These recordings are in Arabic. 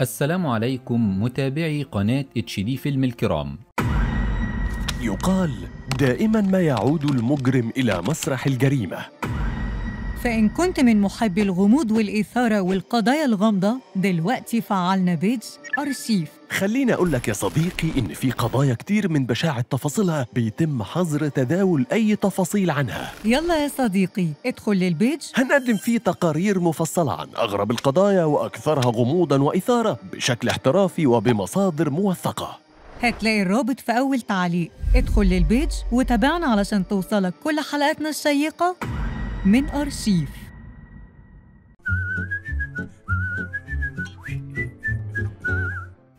السلام عليكم متابعي قناة اتش دي فيلم الكرام يقال دائما ما يعود المجرم إلى مسرح الجريمة فإن كنت من محبي الغموض والإثارة والقضايا الغامضة دلوقتي فعلنا بيج أرشيف خليني أقول لك يا صديقي إن في قضايا كتير من بشاعة تفاصيلها بيتم حظر تداول أي تفاصيل عنها يلا يا صديقي ادخل للبيج هنقدم فيه تقارير مفصلة عن أغرب القضايا وأكثرها غموضا وإثارة بشكل احترافي وبمصادر موثقة هتلاقي الرابط في أول تعليق ادخل للبيج وتابعنا علشان توصلك كل حلقاتنا الشيقة men og Sif.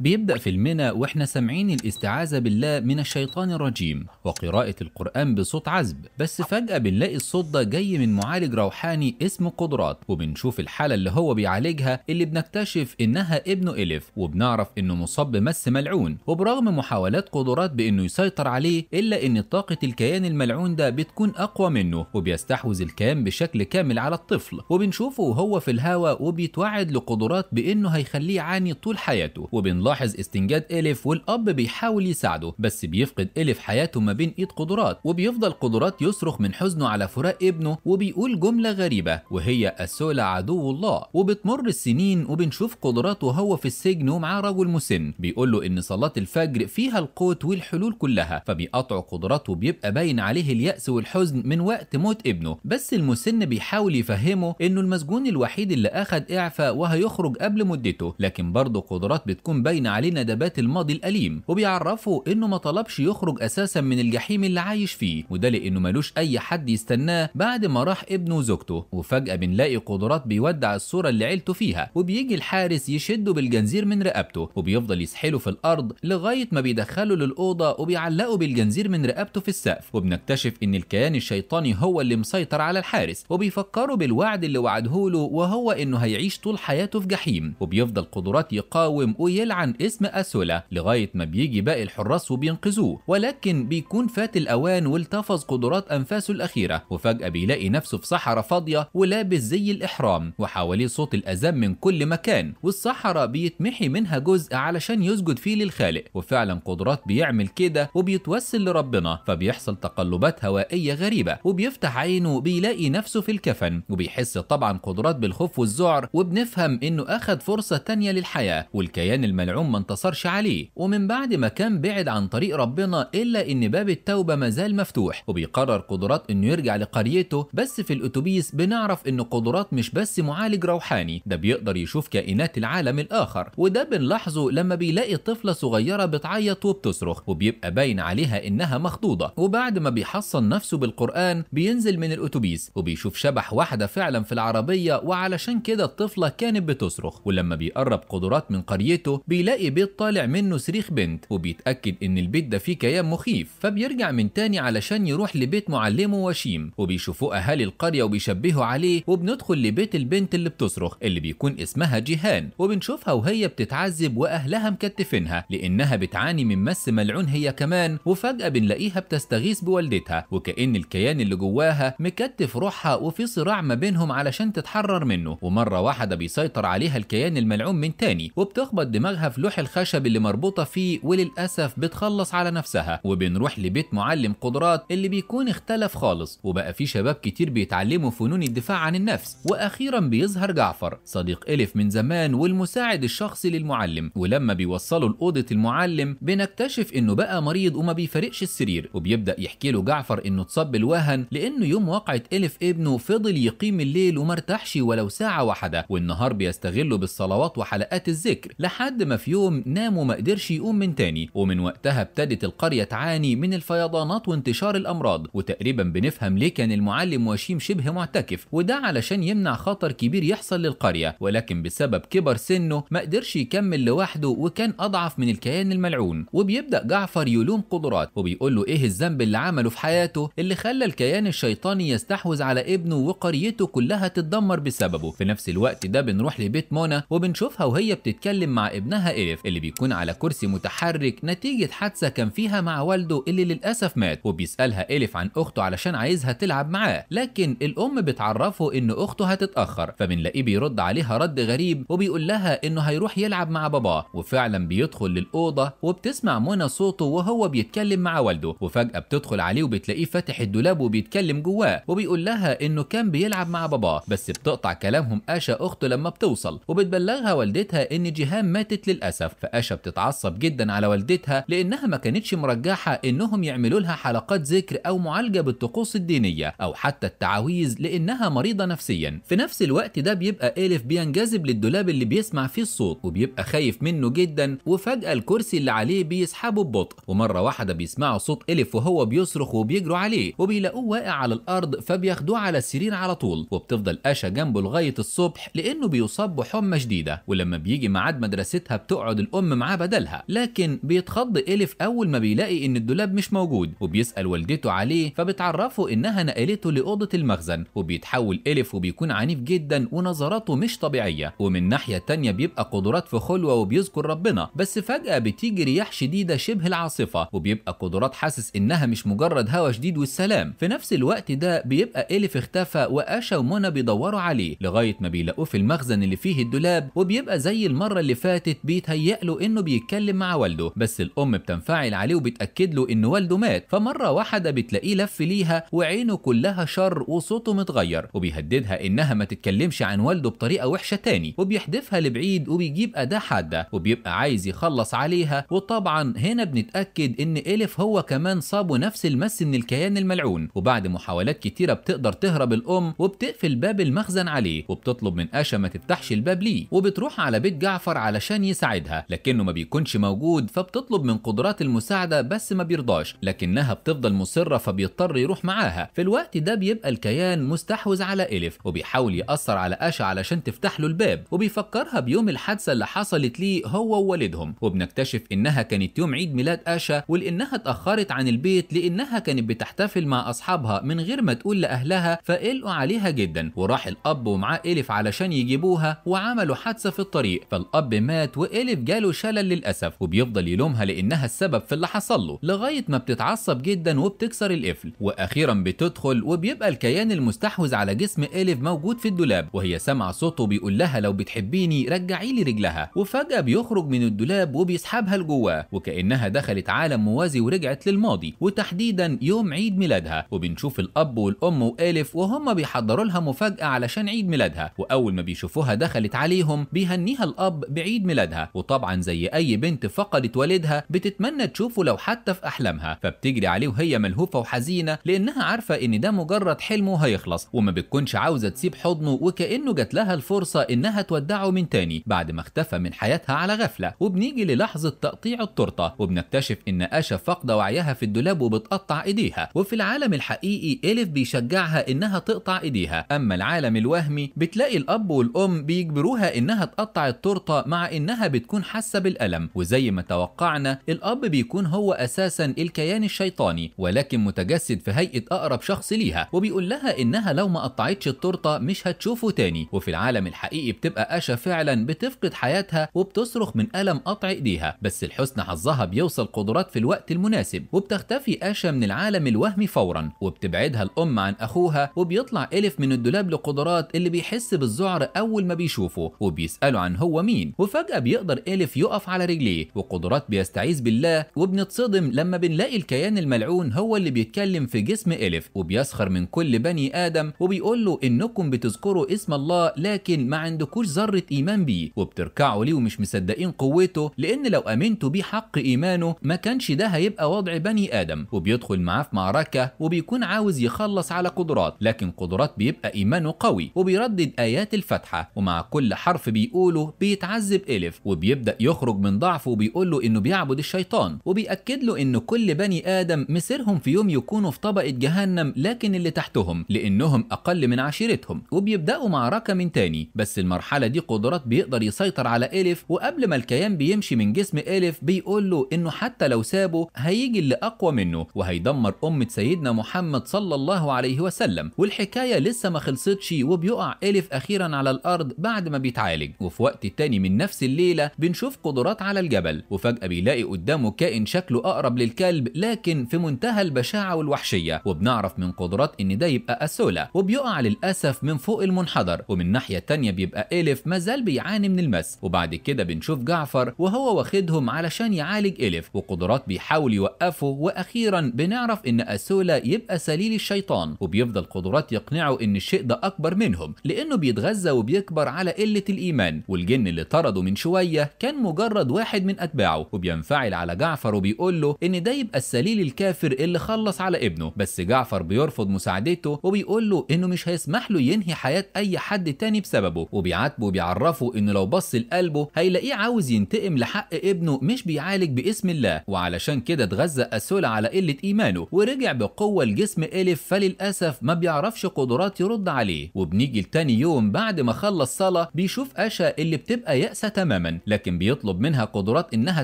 بيبدأ في المنى وإحنا سامعين الاستعاذة بالله من الشيطان الرجيم وقراءة القرآن بصوت عذب بس فجأة بنلاقي الصوت ده جاي من معالج روحاني اسمه قدرات وبنشوف الحالة اللي هو بيعالجها اللي بنكتشف إنها ابنه إلف وبنعرف إنه مصاب بمس ملعون وبرغم محاولات قدرات بإنه يسيطر عليه إلا إن طاقة الكيان الملعون ده بتكون أقوى منه وبيستحوذ الكيان بشكل كامل على الطفل وبنشوفه وهو في الهوا وبيتوعد لقدرات بإنه هيخليه يعاني طول حياته وبنلاقي بنلاحظ استنجاد إليف والأب بيحاول يساعده بس بيفقد إليف حياته ما بين إيد قدرات وبيفضل قدرات يصرخ من حزنه على فراق ابنه وبيقول جملة غريبة وهي السؤل عدو الله وبتمر السنين وبنشوف قدرات وهو في السجن ومعاه رجل مسن بيقول له إن صلاة الفجر فيها القوت والحلول كلها فبيقطع قدراته وبيبقى باين عليه اليأس والحزن من وقت موت ابنه بس المسن بيحاول يفهمه إنه المسجون الوحيد اللي أخد إعفاء وهيخرج قبل مدته لكن برضه قدرات بتكون باينة وبين عليه ندبات الماضي الأليم وبيعرفه إنه ما طلبش يخرج أساسا من الجحيم اللي عايش فيه وده لأنه ملوش أي حد يستناه بعد ما راح ابنه وزوجته وفجأة بنلاقي قدرات بيودع الصورة اللي عيلته فيها وبيجي الحارس يشده بالجنزير من رقبته وبيفضل يسحله في الأرض لغاية ما بيدخله للأوضة وبيعلقه بالجنزير من رقبته في السقف وبنكتشف إن الكيان الشيطاني هو اللي مسيطر على الحارس وبيفكره بالوعد اللي وعده له وهو إنه هيعيش طول حياته في جحيم وبيفضل قدرات يقاوم ويلعن عن اسم أسولا لغاية ما بيجي باقي الحراس وبينقذوه ولكن بيكون فات الأوان والتفظ قدرات أنفاسه الأخيرة وفجأة بيلاقي نفسه في صحراء فاضية ولابس زي الإحرام وحواليه صوت الأذان من كل مكان والصحراء بيتمحي منها جزء علشان يسجد فيه للخالق وفعلا قدرات بيعمل كده وبيتوسل لربنا فبيحصل تقلبات هوائية غريبة وبيفتح عينه بيلاقي نفسه في الكفن وبيحس طبعا قدرات بالخوف والذعر وبنفهم إنه أخد فرصة تانية للحياة والكيان الملعون فرعون ما انتصرش عليه ومن بعد ما كان بعد عن طريق ربنا الا ان باب التوبه مازال مفتوح وبيقرر قدرات انه يرجع لقريته بس في الاتوبيس بنعرف ان قدرات مش بس معالج روحاني ده بيقدر يشوف كائنات العالم الاخر وده بنلاحظه لما بيلاقي طفله صغيره بتعيط وبتصرخ وبيبقى باين عليها انها مخضوضه وبعد ما بيحصن نفسه بالقران بينزل من الاتوبيس وبيشوف شبح واحده فعلا في العربيه وعلشان كده الطفله كانت بتصرخ ولما بيقرب قدرات من قريته بيلاقي بيلاقي بيت طالع منه صريخ بنت وبيتأكد إن البيت ده فيه كيان مخيف فبيرجع من تاني علشان يروح لبيت معلمه وشيم وبيشوفوه أهالي القرية وبيشبهوا عليه وبندخل لبيت البنت اللي بتصرخ اللي بيكون اسمها جيهان وبنشوفها وهي بتتعذب وأهلها مكتفينها لأنها بتعاني من مس ملعون هي كمان وفجأة بنلاقيها بتستغيث بوالدتها وكأن الكيان اللي جواها مكتف روحها وفي صراع ما بينهم علشان تتحرر منه ومرة واحدة بيسيطر عليها الكيان الملعون من تاني وبتخبط دماغها في لوح الخشب اللي مربوطة فيه وللأسف بتخلص على نفسها وبنروح لبيت معلم قدرات اللي بيكون اختلف خالص وبقى في شباب كتير بيتعلموا فنون الدفاع عن النفس وأخيرا بيظهر جعفر صديق إلف من زمان والمساعد الشخصي للمعلم ولما بيوصلوا لأوضة المعلم بنكتشف إنه بقى مريض وما بيفارقش السرير وبيبدأ يحكي له جعفر إنه اتصاب بالوهن لأنه يوم وقعة إلف ابنه فضل يقيم الليل ومرتاحش ولو ساعة واحدة والنهار بيستغله بالصلوات وحلقات الذكر لحد ما في في يوم نام وما قدرش يقوم من تاني ومن وقتها ابتدت القرية تعاني من الفيضانات وانتشار الأمراض وتقريبا بنفهم ليه كان المعلم وشيم شبه معتكف وده علشان يمنع خطر كبير يحصل للقرية ولكن بسبب كبر سنه ما قدرش يكمل لوحده وكان أضعف من الكيان الملعون وبيبدأ جعفر يلوم قدرات وبيقول له إيه الذنب اللي عمله في حياته اللي خلى الكيان الشيطاني يستحوذ على ابنه وقريته كلها تتدمر بسببه في نفس الوقت ده بنروح لبيت منى وبنشوفها وهي بتتكلم مع ابنها إلف اللي بيكون على كرسي متحرك نتيجة حادثة كان فيها مع والده اللي للأسف مات وبيسألها إلف عن أخته علشان عايزها تلعب معاه لكن الأم بتعرفه إن أخته هتتأخر فبنلاقيه بيرد عليها رد غريب وبيقول لها إنه هيروح يلعب مع باباه وفعلا بيدخل للأوضة وبتسمع منى صوته وهو بيتكلم مع والده وفجأة بتدخل عليه وبتلاقيه فاتح الدولاب وبيتكلم جواه وبيقول لها إنه كان بيلعب مع باباه بس بتقطع كلامهم آشا أخته لما بتوصل وبتبلغها والدتها إن جيهان ماتت لل للأسف فآشا بتتعصب جدا على والدتها لأنها ما كانتش مرجحة إنهم يعملوا لها حلقات ذكر أو معالجة بالطقوس الدينية أو حتى التعاويذ لأنها مريضة نفسيا في نفس الوقت ده بيبقى إيلف بينجذب للدولاب اللي بيسمع فيه الصوت وبيبقى خايف منه جدا وفجأة الكرسي اللي عليه بيسحبه ببطء ومرة واحدة بيسمعوا صوت إيلف وهو بيصرخ وبيجروا عليه وبيلاقوه واقع على الأرض فبياخدوه على السرير على طول وبتفضل آشا جنبه لغاية الصبح لأنه بيصاب بحمى شديدة ولما بيجي ميعاد مدرستها تقعد الام معاه بدلها لكن بيتخض الف اول ما بيلاقي ان الدولاب مش موجود وبيسال والدته عليه فبتعرفه انها نقلته لاوضه المخزن وبيتحول الف وبيكون عنيف جدا ونظراته مش طبيعيه ومن ناحيه تانية بيبقى قدرات في خلوه وبيذكر ربنا بس فجاه بتيجي رياح شديده شبه العاصفه وبيبقى قدرات حاسس انها مش مجرد هوا شديد والسلام في نفس الوقت ده بيبقى الف اختفى واشا ومنى بيدوروا عليه لغايه ما بيلاقوه في المخزن اللي فيه الدولاب وبيبقى زي المره اللي فاتت بي بيتهيأ له انه بيتكلم مع والده بس الام بتنفعل عليه وبتاكد له ان والده مات فمره واحده بتلاقيه لف ليها وعينه كلها شر وصوته متغير وبيهددها انها ما تتكلمش عن والده بطريقه وحشه تاني وبيحدفها لبعيد وبيجيب اداه حاده وبيبقى عايز يخلص عليها وطبعا هنا بنتاكد ان الف هو كمان صابه نفس المس من الكيان الملعون وبعد محاولات كتيره بتقدر تهرب الام وبتقفل باب المخزن عليه وبتطلب من اشا ما تفتحش الباب ليه وبتروح على بيت جعفر علشان يساعد تساعدها لكنه ما بيكونش موجود فبتطلب من قدرات المساعدة بس ما بيرضاش لكنها بتفضل مصرة فبيضطر يروح معاها في الوقت ده بيبقى الكيان مستحوذ على الف وبيحاول يأثر على أشا علشان تفتح له الباب وبيفكرها بيوم الحادثة اللي حصلت ليه هو ووالدهم وبنكتشف إنها كانت يوم عيد ميلاد أشا ولإنها اتأخرت عن البيت لإنها كانت بتحتفل مع أصحابها من غير ما تقول لأهلها فقلقوا عليها جدا وراح الأب ومعاه الف علشان يجيبوها وعملوا حادثة في الطريق فالأب مات وإليف إليف جاله شلل للأسف وبيفضل يلومها لأنها السبب في اللي حصل له لغاية ما بتتعصب جدا وبتكسر القفل وأخيرا بتدخل وبيبقى الكيان المستحوذ على جسم إليف موجود في الدولاب وهي سامعة صوته بيقول لها لو بتحبيني رجعي لي رجلها وفجأة بيخرج من الدولاب وبيسحبها لجواه وكأنها دخلت عالم موازي ورجعت للماضي وتحديدا يوم عيد ميلادها وبنشوف الأب والأم وإليف وهم بيحضروا لها مفاجأة علشان عيد ميلادها وأول ما بيشوفوها دخلت عليهم بيهنيها الأب بعيد ميلادها وطبعا زي اي بنت فقدت والدها بتتمنى تشوفه لو حتى في احلامها فبتجري عليه وهي ملهوفه وحزينه لانها عارفه ان ده مجرد حلم وهيخلص وما بتكونش عاوزه تسيب حضنه وكانه جات لها الفرصه انها تودعه من تاني بعد ما اختفى من حياتها على غفله وبنيجي للحظه تقطيع التورته وبنكتشف ان اشا فاقده وعيها في الدولاب وبتقطع ايديها وفي العالم الحقيقي الف بيشجعها انها تقطع ايديها اما العالم الوهمي بتلاقي الاب والام بيجبروها انها تقطع التورته مع انها بت بتكون حاسة بالألم وزي ما توقعنا الأب بيكون هو أساسا الكيان الشيطاني ولكن متجسد في هيئة أقرب شخص ليها وبيقول لها إنها لو ما قطعتش التورتة مش هتشوفه تاني وفي العالم الحقيقي بتبقى آشا فعلا بتفقد حياتها وبتصرخ من ألم قطع إيديها بس لحسن حظها بيوصل قدرات في الوقت المناسب وبتختفي آشا من العالم الوهمي فورا وبتبعدها الأم عن أخوها وبيطلع إلف من الدولاب لقدرات اللي بيحس بالذعر أول ما بيشوفه وبيسأله عن هو مين وفجأة بي يقدر ألف يقف على رجليه وقدرات بيستعيذ بالله وبنتصدم لما بنلاقي الكيان الملعون هو اللي بيتكلم في جسم ألف وبيسخر من كل بني آدم وبيقول له إنكم بتذكروا اسم الله لكن ما عندكوش ذرة إيمان بيه وبتركعوا ليه ومش مصدقين قوته لأن لو أمنتوا بيه حق إيمانه ما كانش ده هيبقى وضع بني آدم وبيدخل معاه في معركة وبيكون عاوز يخلص على قدرات لكن قدرات بيبقى إيمانه قوي وبيردد آيات الفتحة ومع كل حرف بيقوله بيتعذب ألف وبيبدا يخرج من ضعفه وبيقول له انه بيعبد الشيطان وبيأكد له ان كل بني ادم مسيرهم في يوم يكونوا في طبقه جهنم لكن اللي تحتهم لانهم اقل من عشيرتهم وبيبداوا معركه من تاني بس المرحله دي قدرات بيقدر يسيطر على الف وقبل ما الكيان بيمشي من جسم الف بيقول له انه حتى لو سابه هيجي اللي اقوى منه وهيدمر امه سيدنا محمد صلى الله عليه وسلم والحكايه لسه ما خلصتش وبيقع الف اخيرا على الارض بعد ما بيتعالج وفي وقت تاني من نفس الليله الليلة بنشوف قدرات على الجبل وفجأة بيلاقي قدامه كائن شكله أقرب للكلب لكن في منتهى البشاعة والوحشية وبنعرف من قدرات إن ده يبقى أسولا وبيقع للأسف من فوق المنحدر ومن ناحية تانية بيبقى إلف مازال بيعاني من المس وبعد كده بنشوف جعفر وهو واخدهم علشان يعالج إلف وقدرات بيحاول يوقفه وأخيرا بنعرف إن أسولا يبقى سليل الشيطان وبيفضل قدرات يقنعه إن الشيء ده أكبر منهم لأنه بيتغذى وبيكبر على قلة الإيمان والجن اللي طرده من شوية الشيعية كان مجرد واحد من أتباعه وبينفعل على جعفر وبيقول له إن ده يبقى السليل الكافر اللي خلص على ابنه بس جعفر بيرفض مساعدته وبيقول له إنه مش هيسمح له ينهي حياة أي حد تاني بسببه وبيعاتبه وبيعرفه إنه لو بص لقلبه هيلاقيه عاوز ينتقم لحق ابنه مش بيعالج باسم الله وعلشان كده اتغذى أسولا على قلة إيمانه ورجع بقوة لجسم إلف فللأسف ما بيعرفش قدرات يرد عليه وبنيجي لتاني يوم بعد ما خلص صلاة بيشوف أشا اللي بتبقى يأسة تماما لكن بيطلب منها قدرات إنها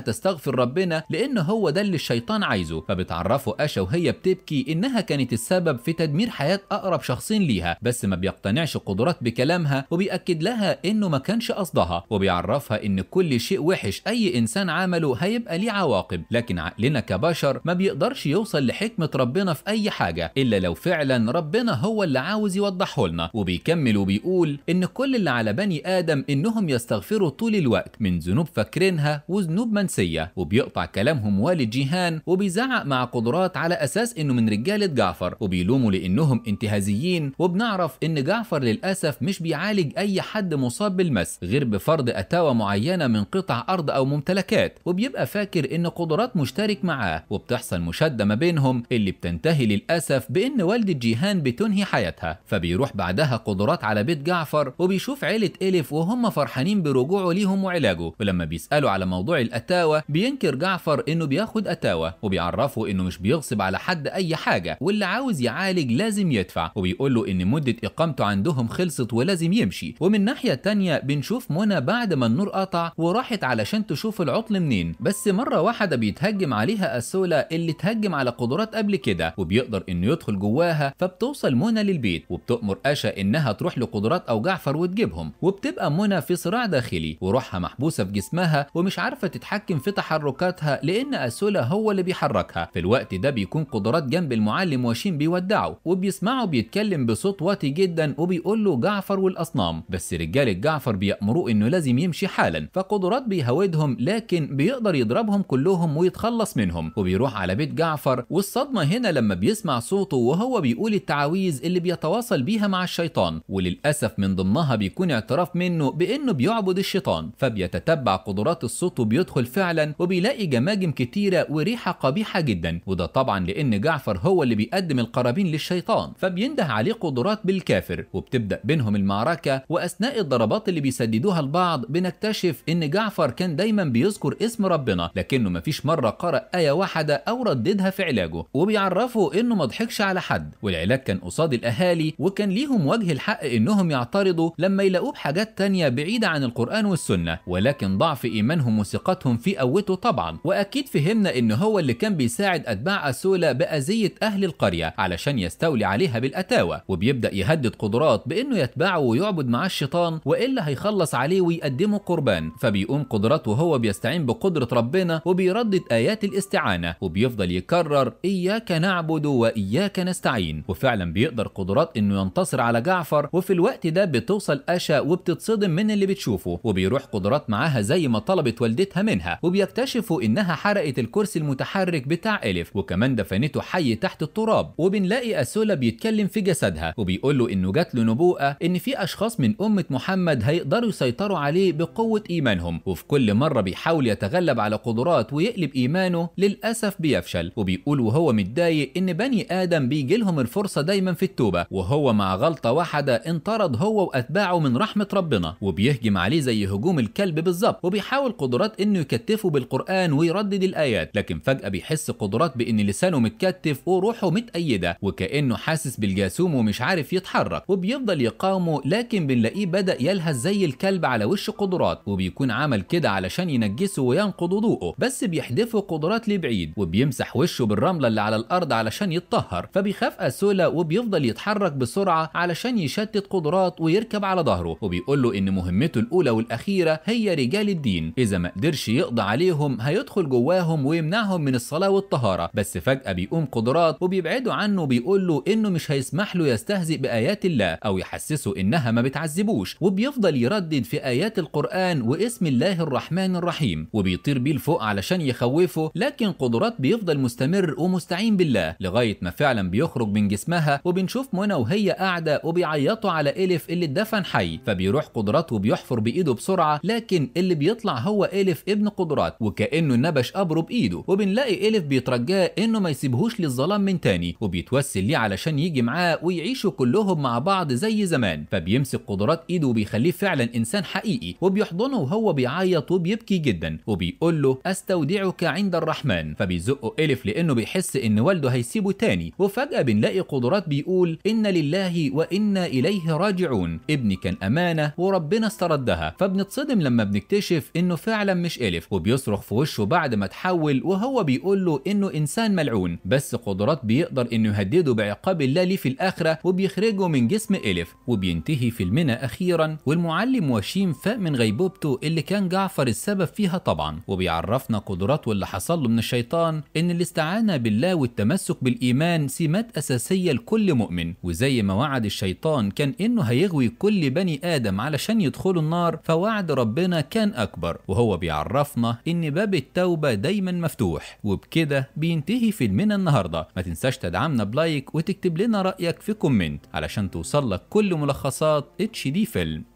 تستغفر ربنا لأن هو ده اللي الشيطان عايزه فبتعرفه أشا وهي بتبكي إنها كانت السبب في تدمير حياة أقرب شخصين ليها بس ما بيقتنعش قدرات بكلامها وبيأكد لها إنه ما كانش قصدها وبيعرفها إن كل شيء وحش أي إنسان عمله هيبقى ليه عواقب لكن عقلنا كبشر ما بيقدرش يوصل لحكمة ربنا في أي حاجة إلا لو فعلا ربنا هو اللي عاوز يوضحه لنا وبيكمل وبيقول إن كل اللي على بني آدم إنهم يستغفروا طول الوقت من ذنوب فاكرينها وذنوب منسيه وبيقطع كلامهم والد جيهان وبيزعق مع قدرات على اساس انه من رجاله جعفر وبيلوموا لانهم انتهازيين وبنعرف ان جعفر للاسف مش بيعالج اي حد مصاب بالمس غير بفرض اتاوه معينه من قطع ارض او ممتلكات وبيبقى فاكر ان قدرات مشترك معاه وبتحصل مشاده ما بينهم اللي بتنتهي للاسف بان والده جيهان بتنهي حياتها فبيروح بعدها قدرات على بيت جعفر وبيشوف عيله الف وهم فرحانين برجوعه ليهم وعلاجه بيحتاجه ولما بيسأله على موضوع الأتاوة بينكر جعفر إنه بياخد أتاوة وبيعرفه إنه مش بيغصب على حد أي حاجة واللي عاوز يعالج لازم يدفع وبيقول له إن مدة إقامته عندهم خلصت ولازم يمشي ومن ناحية تانية بنشوف منى بعد ما النور قطع وراحت علشان تشوف العطل منين بس مرة واحدة بيتهجم عليها أسولا اللي تهجم على قدرات قبل كده وبيقدر إنه يدخل جواها فبتوصل منى للبيت وبتأمر أشا إنها تروح لقدرات أو جعفر وتجيبهم وبتبقى منى في صراع داخلي وروحها محبوس محبوسة في جسمها ومش عارفة تتحكم في تحركاتها لأن أسولا هو اللي بيحركها في الوقت ده بيكون قدرات جنب المعلم واشين بيودعه وبيسمعه بيتكلم بصوت واطي جدا وبيقول له جعفر والأصنام بس رجالة جعفر بيأمروه إنه لازم يمشي حالا فقدرات بيهودهم لكن بيقدر يضربهم كلهم ويتخلص منهم وبيروح على بيت جعفر والصدمة هنا لما بيسمع صوته وهو بيقول التعاويذ اللي بيتواصل بيها مع الشيطان وللأسف من ضمنها بيكون اعتراف منه بإنه بيعبد الشيطان فبي بيتتبع قدرات الصوت وبيدخل فعلا وبيلاقي جماجم كتيرة وريحة قبيحة جدا وده طبعا لأن جعفر هو اللي بيقدم القرابين للشيطان فبينده عليه قدرات بالكافر وبتبدأ بينهم المعركة وأثناء الضربات اللي بيسددوها البعض بنكتشف إن جعفر كان دايما بيذكر اسم ربنا لكنه مفيش مرة قرأ آية واحدة أو رددها في علاجه وبيعرفوا إنه مضحكش على حد والعلاج كان قصاد الأهالي وكان ليهم وجه الحق إنهم يعترضوا لما يلاقوه بحاجات تانية بعيدة عن القرآن والسنة ولكن ضعف إيمانهم وثقتهم في قوته طبعا وأكيد فهمنا إن هو اللي كان بيساعد أتباع أسولا بأذية أهل القرية علشان يستولي عليها بالأتاوة وبيبدأ يهدد قدرات بإنه يتبعه ويعبد مع الشيطان وإلا هيخلص عليه ويقدمه قربان فبيقوم قدرات وهو بيستعين بقدرة ربنا وبيردد آيات الاستعانة وبيفضل يكرر إياك نعبد وإياك نستعين وفعلا بيقدر قدرات إنه ينتصر على جعفر وفي الوقت ده بتوصل أشا وبتتصدم من اللي بتشوفه وبيروح قدرات معاها زي ما طلبت والدتها منها وبيكتشفوا انها حرقت الكرسي المتحرك بتاع الف وكمان دفنته حي تحت التراب وبنلاقي اسولا بيتكلم في جسدها وبيقول له انه جات له نبوءه ان في اشخاص من امه محمد هيقدروا يسيطروا عليه بقوه ايمانهم وفي كل مره بيحاول يتغلب على قدرات ويقلب ايمانه للاسف بيفشل وبيقول وهو متضايق ان بني ادم بيجي لهم الفرصه دايما في التوبه وهو مع غلطه واحده انطرد هو واتباعه من رحمه ربنا وبيهجم عليه زي هجوم الكلب القلب بالظبط وبيحاول قدرات انه يكتفه بالقران ويردد الايات لكن فجاه بيحس قدرات بان لسانه متكتف وروحه متأيده وكانه حاسس بالجاسوم ومش عارف يتحرك وبيفضل يقاومه لكن بنلاقيه بدا يلهث زي الكلب على وش قدرات وبيكون عمل كده علشان ينجسه وينقض ضوءه بس بيحدفه قدرات لبعيد وبيمسح وشه بالرمله اللي على الارض علشان يتطهر فبيخاف اسولا وبيفضل يتحرك بسرعه علشان يشتت قدرات ويركب على ظهره وبيقول له ان مهمته الاولى والاخيره هي هي رجال الدين اذا ما قدرش يقضي عليهم هيدخل جواهم ويمنعهم من الصلاه والطهاره بس فجاه بيقوم قدرات وبيبعدوا عنه وبيقول له انه مش هيسمح له يستهزئ بايات الله او يحسسه انها ما بتعذبوش وبيفضل يردد في ايات القران واسم الله الرحمن الرحيم وبيطير بيه لفوق علشان يخوفه لكن قدرات بيفضل مستمر ومستعين بالله لغايه ما فعلا بيخرج من جسمها وبنشوف منى وهي قاعده وبيعيطوا على الف اللي اتدفن حي فبيروح قدرات وبيحفر بايده بسرعه لكن لكن اللي بيطلع هو إلف ابن قدرات وكأنه نبش قبره بإيده وبنلاقي إلف بيترجاه إنه ما يسيبهوش للظلام من تاني وبيتوسل ليه علشان يجي معاه ويعيشوا كلهم مع بعض زي زمان فبيمسك قدرات إيده وبيخليه فعلا إنسان حقيقي وبيحضنه وهو بيعيط وبيبكي جدا وبيقول له أستودعك عند الرحمن فبيزقه إلف لأنه بيحس إن والده هيسيبه تاني وفجأة بنلاقي قدرات بيقول إن لله وإنا إليه راجعون ابني كان أمانة وربنا استردها فبنتصدم لما بنكتشف انه فعلا مش الف وبيصرخ في وشه بعد ما تحول وهو بيقول له انه انسان ملعون بس قدرات بيقدر انه يهدده بعقاب الله ليه في الاخره وبيخرجه من جسم الف وبينتهي فيلمنا اخيرا والمعلم وشيم فاق من غيبوبته اللي كان جعفر السبب فيها طبعا وبيعرفنا قدراته اللي حصل له من الشيطان ان الاستعانه بالله والتمسك بالايمان سمات اساسيه لكل مؤمن وزي ما وعد الشيطان كان انه هيغوي كل بني ادم علشان يدخلوا النار فوعد ربنا كان أكبر وهو بيعرفنا إن باب التوبة دايما مفتوح وبكده بينتهي فيلمنا النهاردة ما تنساش تدعمنا بلايك وتكتب لنا رأيك في كومنت علشان توصلك كل ملخصات اتش دي فيلم